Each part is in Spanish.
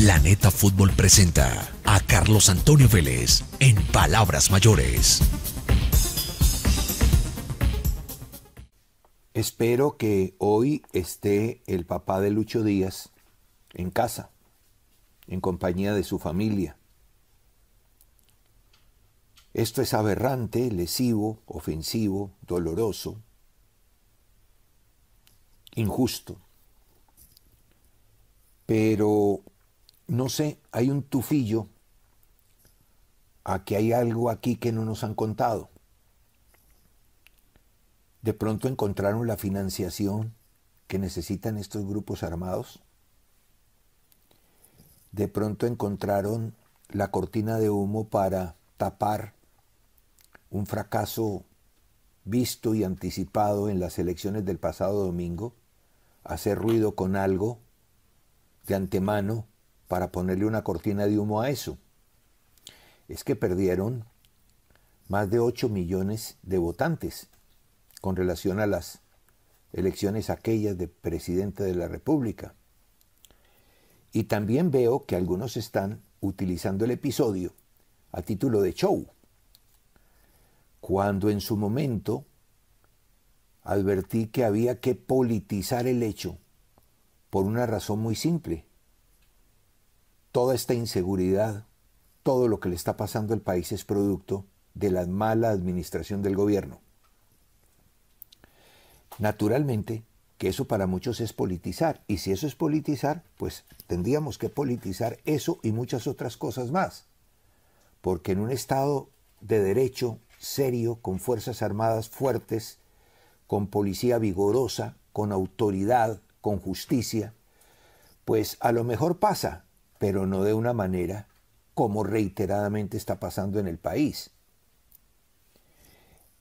Planeta Fútbol presenta a Carlos Antonio Vélez en Palabras Mayores. Espero que hoy esté el papá de Lucho Díaz en casa, en compañía de su familia. Esto es aberrante, lesivo, ofensivo, doloroso, injusto. Pero no sé, hay un tufillo a que hay algo aquí que no nos han contado. De pronto encontraron la financiación que necesitan estos grupos armados. De pronto encontraron la cortina de humo para tapar un fracaso visto y anticipado en las elecciones del pasado domingo, hacer ruido con algo de antemano para ponerle una cortina de humo a eso. Es que perdieron más de 8 millones de votantes con relación a las elecciones aquellas de presidente de la República. Y también veo que algunos están utilizando el episodio a título de show, cuando en su momento advertí que había que politizar el hecho por una razón muy simple toda esta inseguridad, todo lo que le está pasando al país es producto de la mala administración del gobierno. Naturalmente, que eso para muchos es politizar, y si eso es politizar, pues tendríamos que politizar eso y muchas otras cosas más, porque en un Estado de derecho serio, con fuerzas armadas fuertes, con policía vigorosa, con autoridad, con justicia, pues a lo mejor pasa pero no de una manera como reiteradamente está pasando en el país.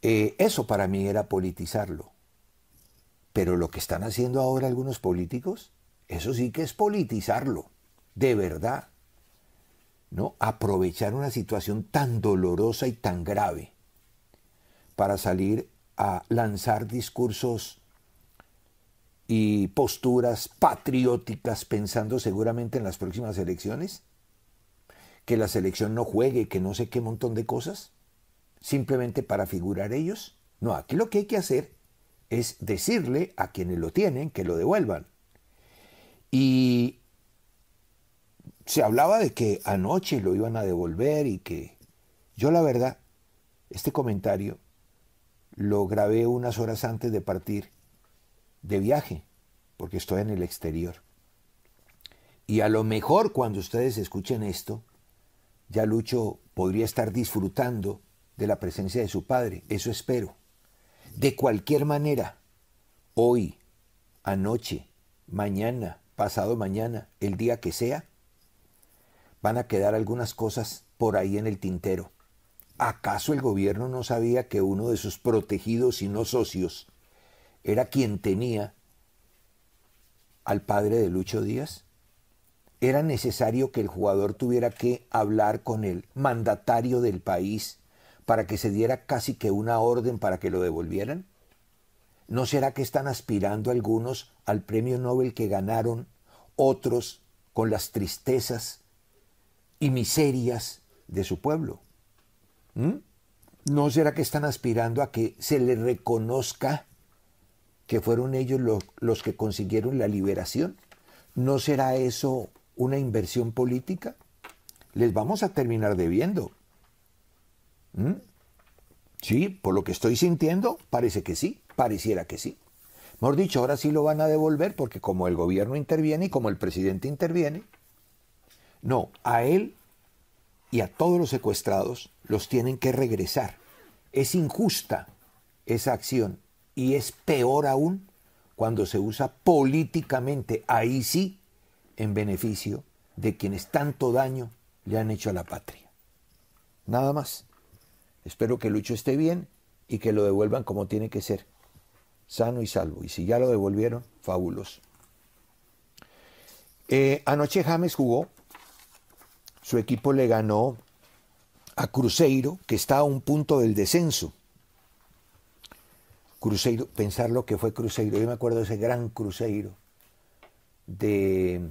Eh, eso para mí era politizarlo. Pero lo que están haciendo ahora algunos políticos, eso sí que es politizarlo, de verdad. ¿No? Aprovechar una situación tan dolorosa y tan grave para salir a lanzar discursos y posturas patrióticas pensando seguramente en las próximas elecciones? ¿Que la selección no juegue, que no sé qué montón de cosas? ¿Simplemente para figurar ellos? No, aquí lo que hay que hacer es decirle a quienes lo tienen que lo devuelvan. Y se hablaba de que anoche lo iban a devolver y que yo la verdad, este comentario lo grabé unas horas antes de partir de viaje, porque estoy en el exterior. Y a lo mejor cuando ustedes escuchen esto, ya Lucho podría estar disfrutando de la presencia de su padre, eso espero. De cualquier manera, hoy, anoche, mañana, pasado mañana, el día que sea, van a quedar algunas cosas por ahí en el tintero. ¿Acaso el gobierno no sabía que uno de sus protegidos y no socios era quien tenía al padre de Lucho Díaz? ¿Era necesario que el jugador tuviera que hablar con el mandatario del país para que se diera casi que una orden para que lo devolvieran? ¿No será que están aspirando algunos al premio Nobel que ganaron, otros con las tristezas y miserias de su pueblo? ¿Mm? ¿No será que están aspirando a que se le reconozca que fueron ellos los, que consiguieron la liberación? ¿No será eso una inversión política? Les vamos a terminar debiendo. ¿Mm? Sí, por lo que estoy sintiendo, parece que sí, pareciera que sí. Mejor dicho, ahora sí lo van a devolver porque como el gobierno interviene y como el presidente interviene, no, a él y a todos los secuestrados los tienen que regresar. Es injusta esa acción y es peor aún cuando se usa políticamente, ahí sí, en beneficio de quienes tanto daño le han hecho a la patria. Nada más. Espero que Lucho esté bien y que lo devuelvan como tiene que ser, sano y salvo. Y si ya lo devolvieron, fabuloso. Eh, anoche James jugó, su equipo le ganó a Cruzeiro, que está a un punto del descenso. Cruzeiro, pensar lo que fue Cruzeiro. Yo me acuerdo de ese gran Cruzeiro de,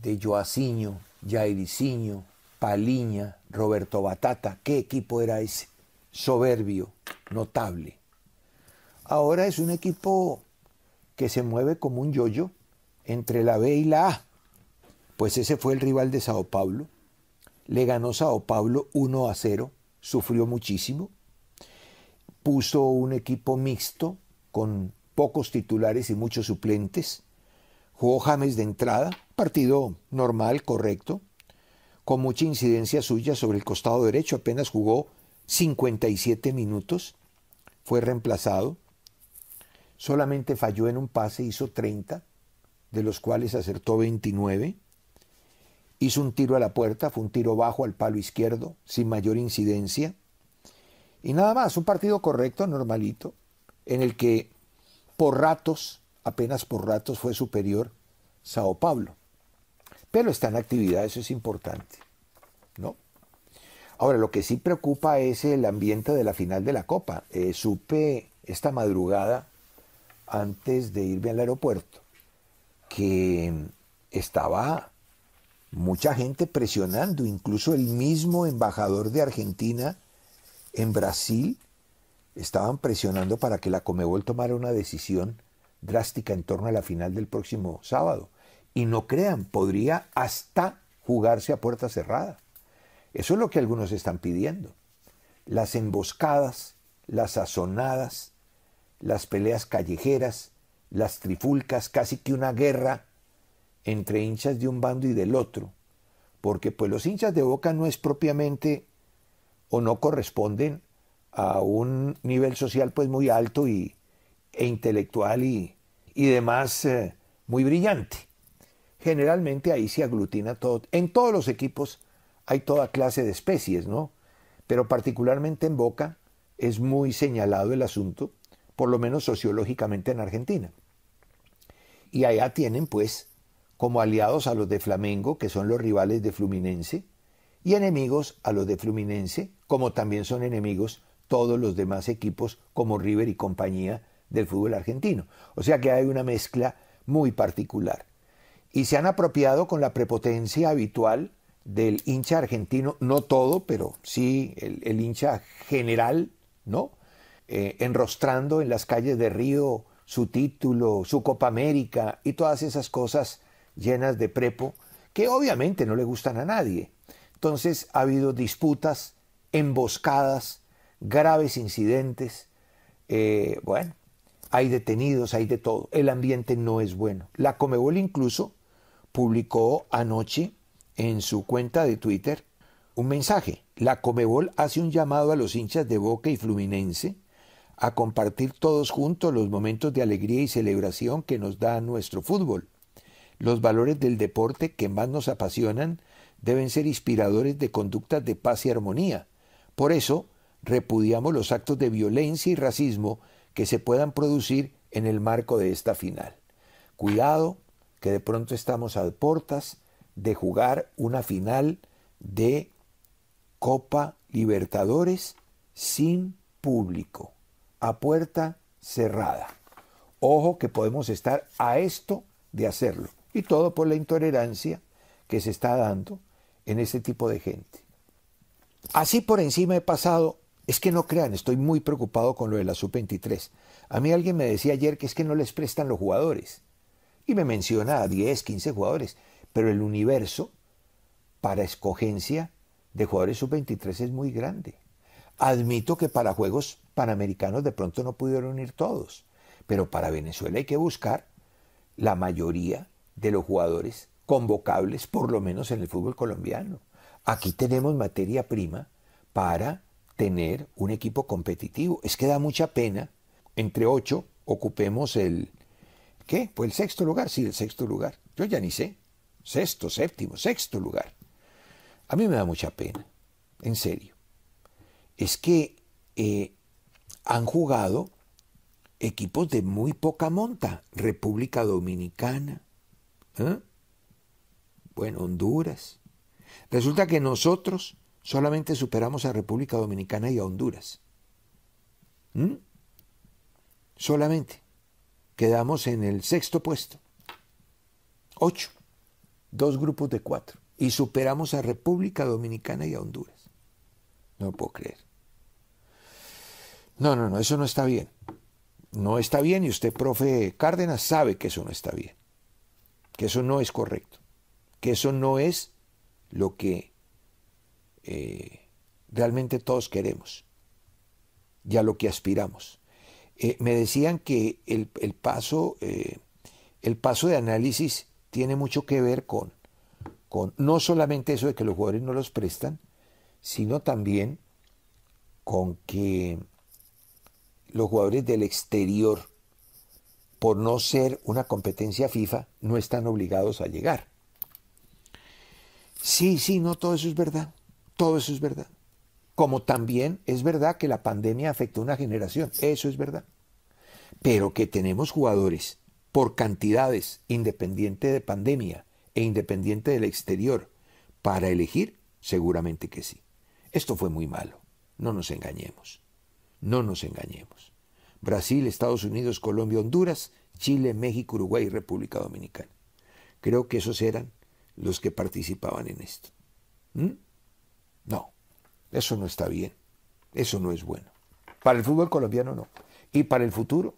de Joaciño, Jairiciño, Paliña, Roberto Batata. ¿Qué equipo era ese? Soberbio, notable. Ahora es un equipo que se mueve como un yoyo entre la B y la A. Pues ese fue el rival de Sao Paulo. Le ganó Sao Paulo 1 a 0, sufrió muchísimo, puso un equipo mixto con pocos titulares y muchos suplentes. Jugó James de entrada, partido normal, correcto, con mucha incidencia suya sobre el costado derecho, apenas jugó 57 minutos, fue reemplazado, solamente falló en un pase, hizo 30, de los cuales acertó 29, hizo un tiro a la puerta, fue un tiro bajo al palo izquierdo, sin mayor incidencia, y nada más, un partido correcto, normalito, en el que por ratos, apenas por ratos, fue superior Sao Paulo. Pero está en actividad, eso es importante. ¿no? Ahora, lo que sí preocupa es el ambiente de la final de la Copa. Eh, supe esta madrugada, antes de irme al aeropuerto, que estaba mucha gente presionando, incluso el mismo embajador de Argentina en Brasil estaban presionando para que la Comebol tomara una decisión drástica en torno a la final del próximo sábado. Y no crean, podría hasta jugarse a puerta cerrada. Eso es lo que algunos están pidiendo. Las emboscadas, las sazonadas, las peleas callejeras, las trifulcas, casi que una guerra entre hinchas de un bando y del otro. Porque pues los hinchas de Boca no es propiamente o no corresponden a un nivel social pues muy alto y, e intelectual y, demás eh, muy brillante. Generalmente ahí se aglutina todo. En todos los equipos hay toda clase de especies, ¿no? Pero particularmente en Boca es muy señalado el asunto, por lo menos sociológicamente en Argentina. Y allá tienen pues como aliados a los de Flamengo, que son los rivales de Fluminense, y enemigos a los de Fluminense, como también son enemigos todos los demás equipos como River y compañía del fútbol argentino. O sea que hay una mezcla muy particular. Y se han apropiado con la prepotencia habitual del hincha argentino, no todo, pero sí el, hincha general, ¿no? Eh, enrostrando en las calles de Río su título, su Copa América y todas esas cosas llenas de prepo que obviamente no le gustan a nadie, entonces ha habido disputas, emboscadas, graves incidentes. Eh, bueno, hay detenidos, hay de todo. El ambiente no es bueno. La Comebol incluso publicó anoche en su cuenta de Twitter un mensaje. La Comebol hace un llamado a los hinchas de Boca y Fluminense a compartir todos juntos los momentos de alegría y celebración que nos da nuestro fútbol, los valores del deporte que más nos apasionan deben ser inspiradores de conductas de paz y armonía. Por eso, repudiamos los actos de violencia y racismo que se puedan producir en el marco de esta final. Cuidado, que de pronto estamos a puertas de jugar una final de Copa Libertadores sin público, a puerta cerrada. Ojo que podemos estar a esto de hacerlo. Y todo por la intolerancia que se está dando en ese tipo de gente. Así por encima he pasado, es que no crean, estoy muy preocupado con lo de la sub-23. A mí alguien me decía ayer que es que no les prestan los jugadores. Y me menciona a 10, 15 jugadores. Pero el universo para escogencia de jugadores sub-23 es muy grande. Admito que para Juegos Panamericanos de pronto no pudieron ir todos, pero para Venezuela hay que buscar la mayoría de los jugadores convocables, por lo menos en el fútbol colombiano. Aquí tenemos materia prima para tener un equipo competitivo. Es que da mucha pena, entre ocho ocupemos el, ¿qué? Pues el sexto lugar, sí, el sexto lugar. Yo ya ni sé, sexto, séptimo, sexto lugar. A mí me da mucha pena, en serio. Es que eh, han jugado equipos de muy poca monta, República Dominicana, ¿eh? bueno, Honduras. Resulta que nosotros solamente superamos a República Dominicana y a Honduras. ¿Mm? Solamente. Quedamos en el sexto puesto. Ocho. Dos grupos de cuatro. Y superamos a República Dominicana y a Honduras. No lo puedo creer. No, no, no, eso no está bien. No está bien y usted, profe Cárdenas, sabe que eso no está bien. Que eso no es correcto que eso no es lo que eh, realmente todos queremos y a lo que aspiramos. Eh, me decían que el, paso, eh, el paso de análisis tiene mucho que ver con, con no solamente eso de que los jugadores no los prestan, sino también con que los jugadores del exterior, por no ser una competencia FIFA, no están obligados a llegar. Sí, sí, no, todo eso es verdad. Todo eso es verdad. Como también es verdad que la pandemia afectó a una generación. Eso es verdad. Pero que tenemos jugadores por cantidades, independiente de pandemia e independiente del exterior, para elegir, seguramente que sí. Esto fue muy malo. No nos engañemos. No nos engañemos. Brasil, Estados Unidos, Colombia, Honduras, Chile, México, Uruguay y República Dominicana. Creo que esos eran los que participaban en esto. ¿Mm? No, eso no está bien, eso no es bueno. Para el fútbol colombiano no. Y para el futuro,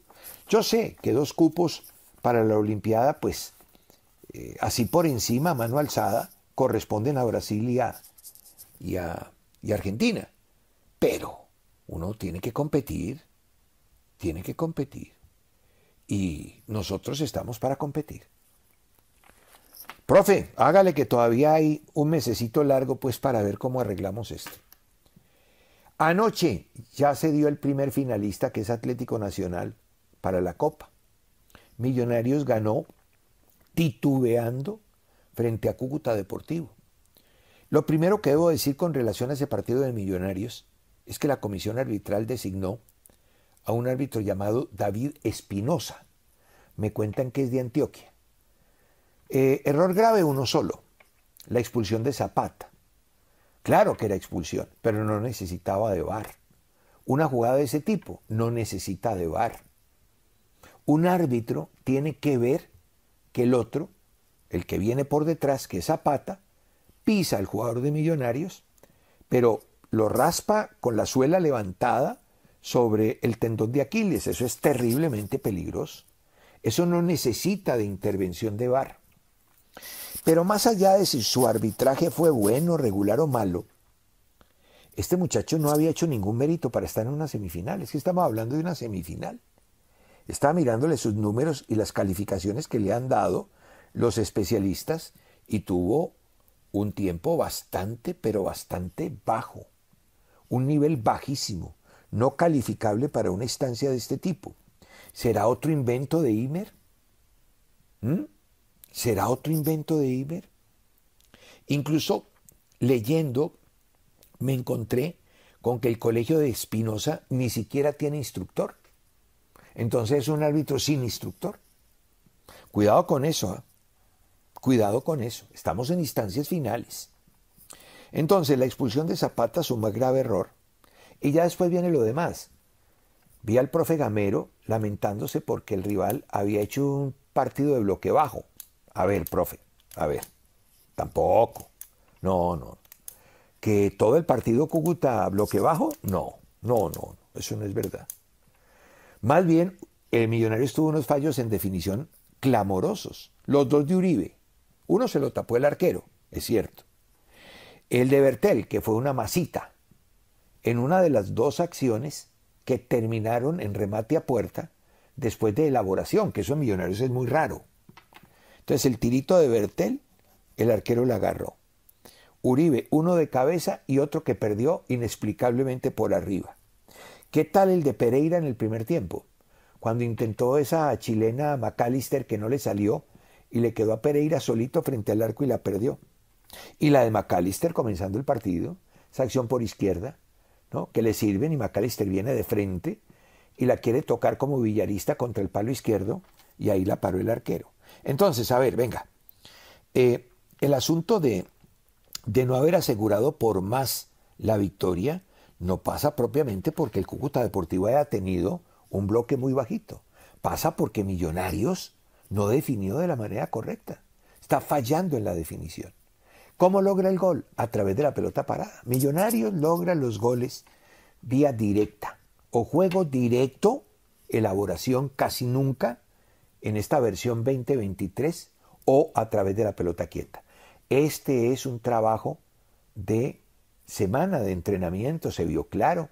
yo sé que dos cupos para la Olimpiada, pues eh, así por encima, mano alzada, corresponden a Brasil y a Argentina. Pero uno tiene que competir, tiene que competir. Y nosotros estamos para competir. Profe, hágale que todavía hay un mesecito largo pues para ver cómo arreglamos esto. Anoche ya se dio el primer finalista que es Atlético Nacional para la Copa. Millonarios ganó titubeando frente a Cúcuta Deportivo. Lo primero que debo decir con relación a ese partido de Millonarios es que la comisión arbitral designó a un árbitro llamado David Espinosa. Me cuentan que es de Antioquia. Eh, error grave uno solo, la expulsión de Zapata. Claro que era expulsión, pero no necesitaba de bar. Una jugada de ese tipo no necesita de bar. Un árbitro tiene que ver que el otro, el que viene por detrás, que es Zapata, pisa al jugador de Millonarios, pero lo raspa con la suela levantada sobre el tendón de Aquiles. Eso es terriblemente peligroso. Eso no necesita de intervención de bar. Pero más allá de si su arbitraje fue bueno, regular o malo, este muchacho no había hecho ningún mérito para estar en una semifinal. Es que estamos hablando de una semifinal. Estaba mirándole sus números y las calificaciones que le han dado los especialistas y tuvo un tiempo bastante, pero bastante bajo. Un nivel bajísimo, no calificable para una instancia de este tipo. ¿Será otro invento de Imer? ¿Mm? ¿Será otro invento de Iber? Incluso leyendo me encontré con que el colegio de Espinosa ni siquiera tiene instructor. Entonces es un árbitro sin instructor. Cuidado con eso, ¿ah? cuidado con eso. Estamos en instancias finales. Entonces la expulsión de Zapata es un más grave error. Y ya después viene lo demás. Vi al profe Gamero lamentándose porque el rival había hecho un partido de bloque bajo. A ver, profe, a ver, tampoco. No, no. ¿Que todo el partido Cúcuta bloque bajo? No, no, no, eso no es verdad. Más bien, el millonario tuvo unos fallos en definición clamorosos, los dos de Uribe. Uno se lo tapó el arquero, es cierto. El de Bertel, que fue una masita, en una de las dos acciones que terminaron en remate a puerta después de elaboración, que eso en Millonarios es muy raro. Entonces el tirito de Bertel, el arquero la agarró. Uribe, uno de cabeza y otro que perdió inexplicablemente por arriba. ¿Qué tal el de Pereira en el primer tiempo? Cuando intentó esa chilena McAllister que no le salió y le quedó a Pereira solito frente al arco y la perdió. Y la de McAllister comenzando el partido, esa acción por izquierda, ¿no? que le sirven y McAllister viene de frente y la quiere tocar como villarista contra el palo izquierdo y ahí la paró el arquero. Entonces, a ver, venga. Eh, el asunto de, de no haber asegurado por más la victoria no pasa propiamente porque el Cúcuta Deportivo haya tenido un bloque muy bajito. Pasa porque Millonarios no definió de la manera correcta. Está fallando en la definición. ¿Cómo logra el gol? A través de la pelota parada. Millonarios logra los goles vía directa o juego directo, elaboración casi nunca en esta versión 2023 o a través de la pelota quieta. Este es un trabajo de semana de entrenamiento, se vio claro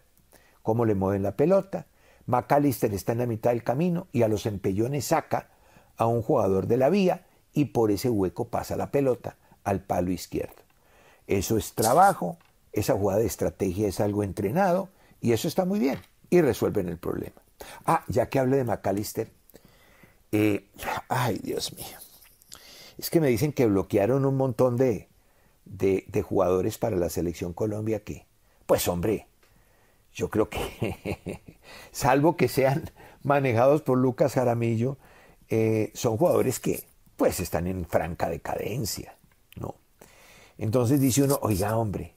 cómo le mueven la pelota. McAllister está en la mitad del camino y a los empellones saca a un jugador de la vía y por ese hueco pasa la pelota al palo izquierdo. Eso es trabajo, esa jugada de estrategia es algo entrenado y eso está muy bien y resuelven el problema. Ah, ya que hable de McAllister, eh, ay, Dios mío. Es que me dicen que bloquearon un montón de, de, jugadores para la selección Colombia que, pues hombre, yo creo que, salvo que sean manejados por Lucas Jaramillo, eh, son jugadores que pues están en franca decadencia, ¿no? Entonces dice uno, oiga hombre,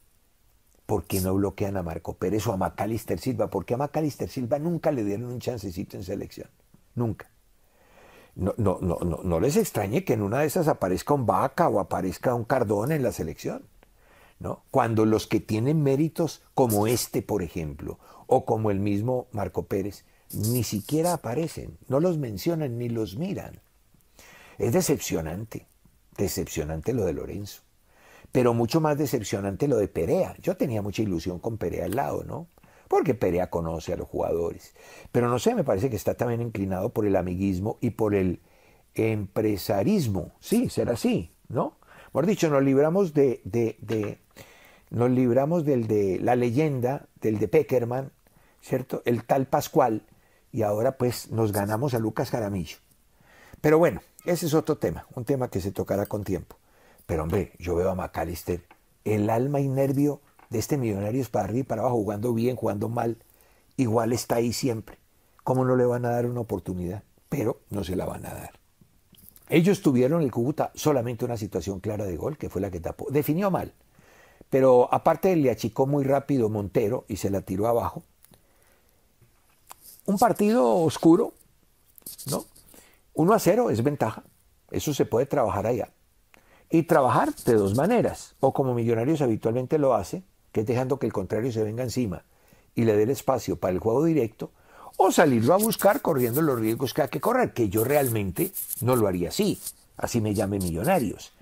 ¿por qué no bloquean a Marco Pérez o a Macalister Silva? porque a Macalister Silva nunca le dieron un chancecito en selección? Nunca no, no, les extrañe que en una de esas aparezca un vaca o aparezca un cardón en la selección. ¿no? Cuando los que tienen méritos como este, por ejemplo, o como el mismo Marco Pérez, ni siquiera aparecen, no los mencionan ni los miran. Es decepcionante, decepcionante lo de Lorenzo, pero mucho más decepcionante lo de Perea. Yo tenía mucha ilusión con Perea al lado, ¿no? porque Perea conoce a los jugadores. Pero no sé, me parece que está también inclinado por el amiguismo y por el empresarismo. Sí, será así, ¿no? Por dicho, nos libramos de, de, de, nos libramos del de la leyenda, del de Peckerman, ¿cierto? El tal Pascual, y ahora pues nos ganamos a Lucas Caramillo. Pero bueno, ese es otro tema, un tema que se tocará con tiempo. Pero hombre, yo veo a McAllister, el alma y nervio de este Millonarios para arriba y para abajo, jugando bien, jugando mal, igual está ahí siempre. ¿Cómo no le van a dar una oportunidad? Pero no se la van a dar. Ellos tuvieron el Cúcuta solamente una situación clara de gol, que fue la que tapó. Definió mal, pero aparte le achicó muy rápido Montero y se la tiró abajo. Un partido oscuro, ¿no? 1 a 0 es ventaja. Eso se puede trabajar allá. Y trabajar de dos maneras, o como Millonarios habitualmente lo hace, que es dejando que el contrario se venga encima y le dé el espacio para el juego directo, o salirlo a buscar corriendo los riesgos que hay que correr, que yo realmente no lo haría así, así me llame millonarios.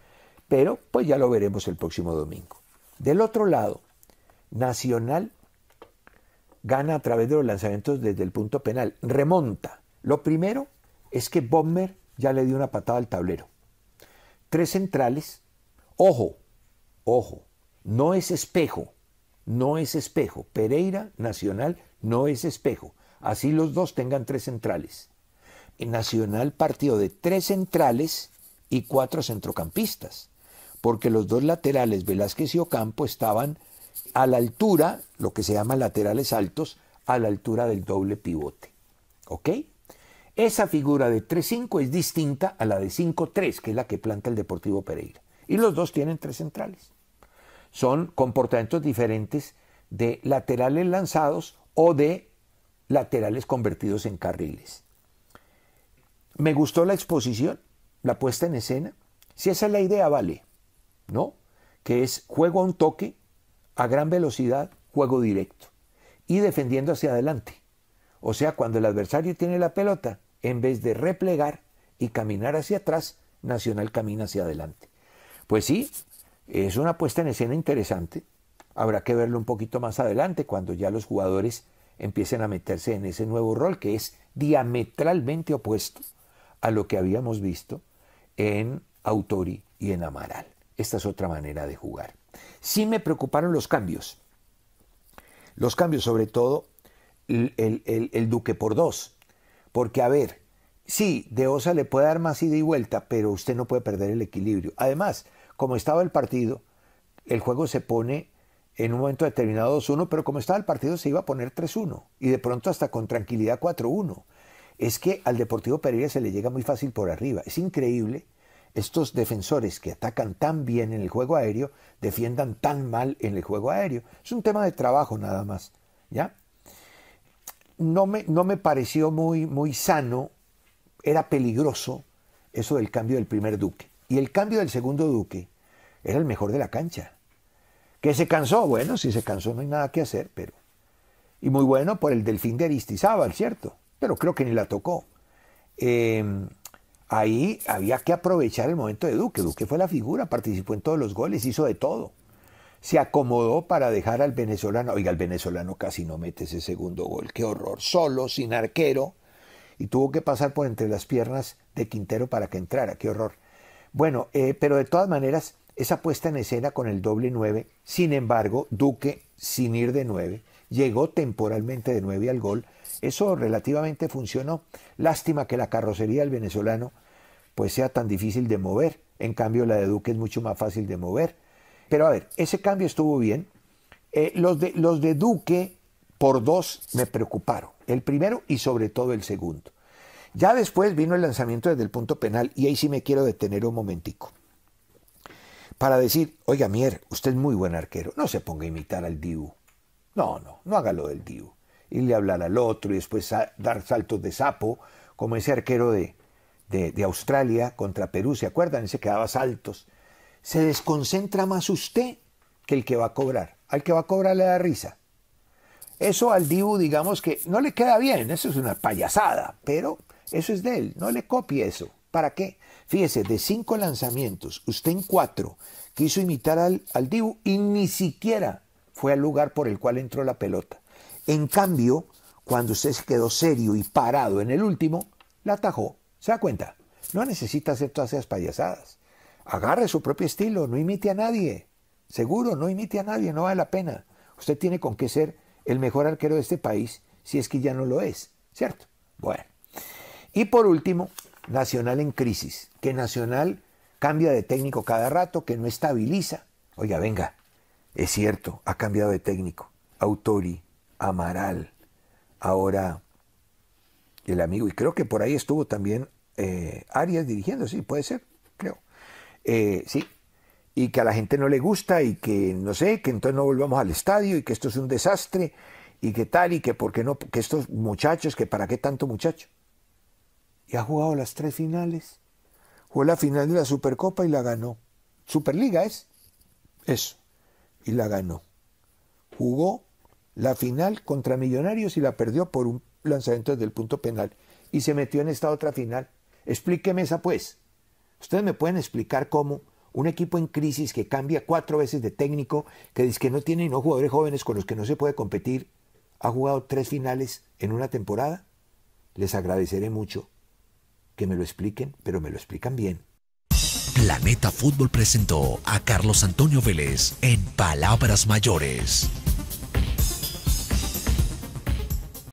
Pero pues ya lo veremos el próximo domingo. Del otro lado, Nacional gana a través de los lanzamientos desde el punto penal, remonta. Lo primero es que Bomber ya le dio una patada al tablero. Tres centrales, ojo, ojo, no es espejo, no es espejo. Pereira, Nacional, no es espejo. Así los dos tengan tres centrales. Nacional partió de tres centrales y cuatro centrocampistas, porque los dos laterales, Velázquez y Ocampo, estaban a la altura, lo que se llama laterales altos, a la altura del doble pivote. ¿Ok? Esa figura de 3-5 es distinta a la de 5-3, que es la que planta el Deportivo Pereira. Y los dos tienen tres centrales son comportamientos diferentes de laterales lanzados o de laterales convertidos en carriles. Me gustó la exposición, la puesta en escena. Si esa es la idea, vale, ¿no? Que es juego a un toque, a gran velocidad, juego directo y defendiendo hacia adelante. O sea, cuando el adversario tiene la pelota, en vez de replegar y caminar hacia atrás, Nacional camina hacia adelante. Pues sí, es una puesta en escena interesante. Habrá que verlo un poquito más adelante cuando ya los jugadores empiecen a meterse en ese nuevo rol que es diametralmente opuesto a lo que habíamos visto en Autori y en Amaral. Esta es otra manera de jugar. Sí me preocuparon los cambios. Los cambios, sobre todo el, duque por dos. Porque, a ver, sí, de Osa le puede dar más ida y vuelta, pero usted no puede perder el equilibrio. Además, como estaba el partido, el juego se pone en un momento determinado 2-1, pero como estaba el partido se iba a poner 3-1 y de pronto hasta con tranquilidad 4-1. Es que al Deportivo Pereira se le llega muy fácil por arriba. Es increíble estos defensores que atacan tan bien en el juego aéreo defiendan tan mal en el juego aéreo. Es un tema de trabajo nada más, ¿ya? No me, no me pareció muy, muy sano, era peligroso eso del cambio del primer duque. Y el cambio del segundo Duque era el mejor de la cancha. ¿Que se cansó? Bueno, si se cansó no hay nada que hacer, pero... Y muy bueno por el delfín de Aristizábal, ¿cierto? Pero creo que ni la tocó. Em, ahí había que aprovechar el momento de Duque. Duque fue la figura, participó en todos los goles, hizo de todo. Se acomodó para dejar al venezolano. Oiga, al venezolano casi no mete ese segundo gol. Qué horror. Solo, sin arquero. Y tuvo que pasar por entre las piernas de Quintero para que entrara. Qué horror. Bueno, eh, pero de todas maneras, esa puesta en escena con el doble nueve. sin embargo, Duque, sin ir de 9, llegó temporalmente de 9 al gol. Eso relativamente funcionó. Lástima que la carrocería del venezolano pues sea tan difícil de mover. En cambio, la de Duque es mucho más fácil de mover. Pero a ver, ese cambio estuvo bien. Eh, los, de, los de Duque por dos me preocuparon. El primero y sobre todo el segundo. Ya después vino el lanzamiento desde el punto penal y ahí sí me quiero detener un momentico. Para decir, oiga Mier, usted es muy buen arquero, no se ponga a imitar al Diu. No, no, no haga lo del Diu. Y le hablar al otro y después dar saltos de sapo, como ese arquero de, de, Australia contra Perú, ¿se acuerdan? Ese que daba saltos. Se desconcentra más usted que el que va a cobrar. Al que va a cobrar le da risa. Eso al Dibu, digamos que no le queda bien, eso es una payasada, pero eso es de él, no le copie eso. ¿Para qué? Fíjese, de cinco lanzamientos, usted en cuatro quiso imitar al, al Dibu y ni siquiera fue al lugar por el cual entró la pelota. En cambio, cuando usted se quedó serio y parado en el último, la atajó. ¿Se da cuenta? No necesita hacer todas esas payasadas. Agarre su propio estilo, no imite a nadie. Seguro, no imite a nadie, no vale la pena. Usted tiene con qué ser el mejor arquero de este país si es que ya no lo es, ¿cierto? Bueno. Y por último, Nacional en crisis, que Nacional cambia de técnico cada rato, que no estabiliza. Oiga, venga, es cierto, ha cambiado de técnico. Autori, Amaral, ahora el amigo, y creo que por ahí estuvo también eh, Arias dirigiendo, sí, puede ser, creo. Eh, sí, y que a la gente no le gusta y que no sé, que entonces no volvamos al estadio y que esto es un desastre y que tal y que por qué no, que estos muchachos, que para qué tanto muchacho y ha jugado las tres finales. Jugó la final de la Supercopa y la ganó. Superliga es. Eso. Y la ganó. Jugó la final contra Millonarios y la perdió por un lanzamiento desde el punto penal. Y se metió en esta otra final. Explíqueme esa pues. Ustedes me pueden explicar cómo un equipo en crisis que cambia cuatro veces de técnico, que dice que no tiene no jugadores jóvenes con los que no se puede competir, ha jugado tres finales en una temporada. Les agradeceré mucho que me lo expliquen, pero me lo explican bien. Planeta Fútbol presentó a Carlos Antonio Vélez en Palabras Mayores.